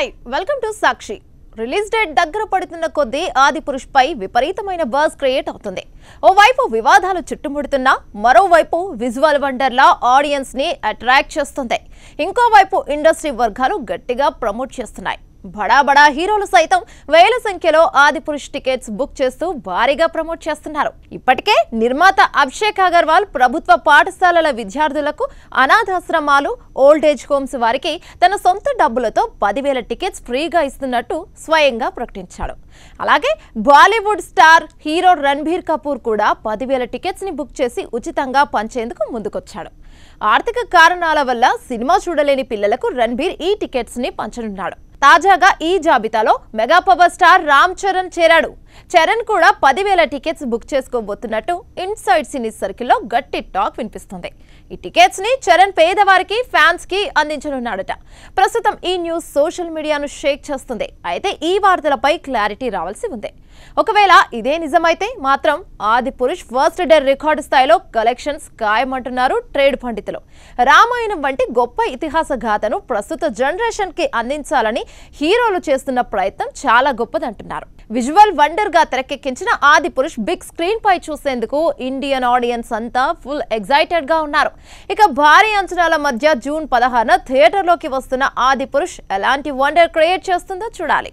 hi welcome to Sakshi release date దగ్గర పడుతున్న కొద్దీ ఆది పురుష్ పై విపరీతమైన బజ్ క్రియేట్ అవుతుంది ఓవైపు వివాదాలు చుట్టుముడుతున్నా మరోవైపు విజువల్ వండర్లా ఆడియన్స్ ని అట్రాక్ట్ చేస్తుంది ఇంకోవైపు ఇండస్ట్రీ వర్గాలు గట్టిగా ప్రమోట్ చేస్తున్నాయి బడా బడా హీరోలు సైతం వేల సంఖ్యలో ఆదిపురుష్ టికెట్స్ బుక్ చేస్తూ భారీగా ప్రమోట్ చేస్తున్నారు ఇప్పటికే నిర్మాత అభిషేక్ అగర్వాల్ ప్రభుత్వ పాఠశాలల విద్యార్థులకు అనాథాశ్రమాలు ఓల్డేజ్ హోమ్స్ వారికి తన సొంత డబ్బులతో పదివేల టికెట్స్ ఫ్రీగా ఇస్తున్నట్టు స్వయంగా ప్రకటించాడు అలాగే Bollywood star hero Ranbir Kapoor కూడా పదివేల టికెట్స్ ని బుక్ చేసి ఉచితంగా పంచేందుకు ముందుకొచ్చాడు ఆర్థిక కారణాల వల్ల సినిమా చూడలేని పిల్లలకు రణ్బీర్ ఈ టికెట్స్ ని పంచనున్నాడు తాజాగా ఈ జాబితాలో mega power star Ram Charan చేరాడు చరణ్ కూడా పదివేల టికెట్స్ బుక్ చేసుకోబోతున్నట్టు ఇన్సైడ్ సినీ సర్కిల్లో గట్టి టాక్ వినిపిస్తుంది ఈ టికెట్స్ ని చరణ్ పేదవారికి ఫ్యాన్స్ కి అందించనున్నాడట ప్రస్తుతం ఈ న్యూస్ సోషల్ మీడియాను షేక్ చేస్తుంది అయితే ఈ వార్తలపై క్లారిటీ రావాల్సి ఉంది ఒకవేళ ఇదే నిజమైతే మాత్రం Adipurush first day record స్థాయిలో కలెక్షన్స్ ఖాయమంటున్నారు ట్రేడ్ పండితులు రామాయణం వంటి గొప్ప ఇతిహాస గాథను ప్రస్తుత జనరేషన్ కి అందించాలని హీరోలు చేస్తున్న ప్రయత్నం చాలా గొప్పదంటున్నారు విజువల్ వండర్ గా తెరకెక్కించిన ఆది పురుష్ బిగ్ స్క్రీన్ పై చూసేందుకు ఇండియన్ ఆడియన్స్ అంతా ఫుల్ ఎగ్జైటెడ్ గా ఉన్నారు ఇక భారీ అంచనాల మధ్య జూన్ పదహారున థియేటర్లోకి వస్తున్న ఆది పురుష్ ఎలాంటి వండర్ క్రియేట్ చేస్తుందో చూడాలి